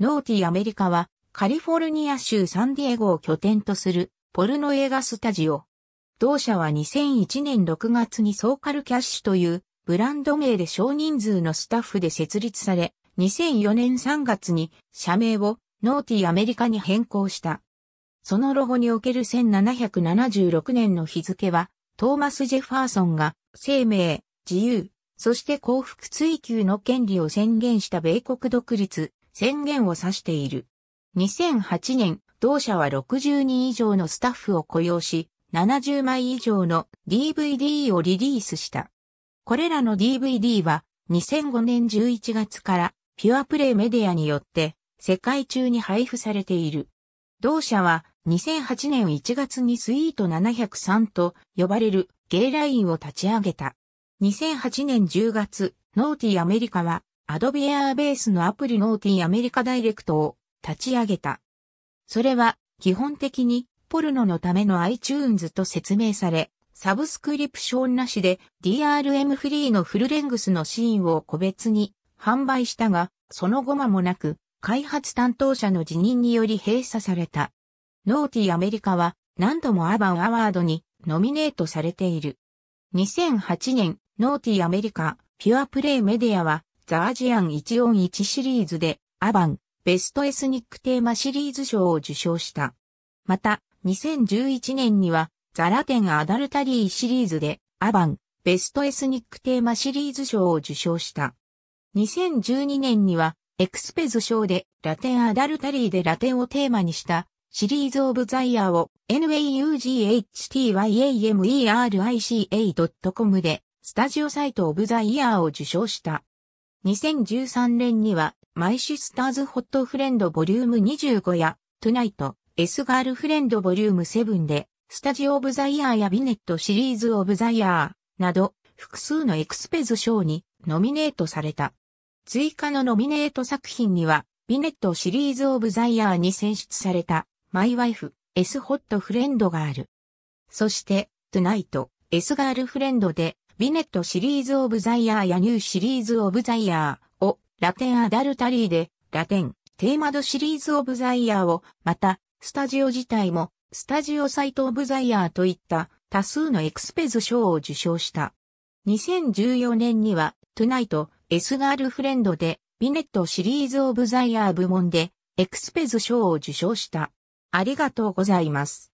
ノーティアメリカはカリフォルニア州サンディエゴを拠点とするポルノ映画スタジオ。同社は2001年6月にソーカルキャッシュというブランド名で少人数のスタッフで設立され、2004年3月に社名をノーティアメリカに変更した。そのロゴにおける1776年の日付は、トーマス・ジェファーソンが生命、自由、そして幸福追求の権利を宣言した米国独立、宣言を指している。2008年、同社は60人以上のスタッフを雇用し、70枚以上の DVD をリリースした。これらの DVD は2005年11月からピュアプレイメディアによって世界中に配布されている。同社は2008年1月にスイート703と呼ばれるゲイラインを立ち上げた。2008年10月、ノーティアメリカはアドビアーベースのアプリノーティアメリカダイレクトを立ち上げた。それは基本的にポルノのための iTunes と説明され、サブスクリプションなしで DRM フリーのフルレングスのシーンを個別に販売したが、その後間もなく開発担当者の辞任により閉鎖された。ノーティアメリカは何度もアバンアワードにノミネートされている。2008年、ノーティアメリカ、ピュアプレイメディアはザ・アジアン141シリーズで、アバン、ベストエスニックテーマシリーズ賞を受賞した。また、2011年には、ザ・ラテン・アダルタリーシリーズで、アバン、ベストエスニックテーマシリーズ賞を受賞した。2012年には、エクスペズ賞で、ラテン・アダルタリーでラテンをテーマにした、シリーズ・オブ・ザ・イヤーを naughtyamericA.com でスタジオサイト・オブ・ザ・イヤーを受賞した。2013年には、マイシスターズホットフレンドボリューム25や、トゥナイト、エスガールフレンドボリューム7で、スタジオオブザイヤーやビネットシリーズオブザイヤーなど、複数のエクスペズ賞にノミネートされた。追加のノミネート作品には、ビネットシリーズオブザイヤーに選出された、マイワイフ、エスホットフレンドがある。そして、トゥナイト、エスガールフレンドで、ビネットシリーズオブザイヤーやニューシリーズオブザイヤーをラテンアダルタリーでラテンテーマドシリーズオブザイヤーをまたスタジオ自体もスタジオサイトオブザイヤーといった多数のエクスペズ賞を受賞した。2014年にはトゥナイトエスガールフレンドでビネットシリーズオブザイヤー部門でエクスペズ賞を受賞した。ありがとうございます。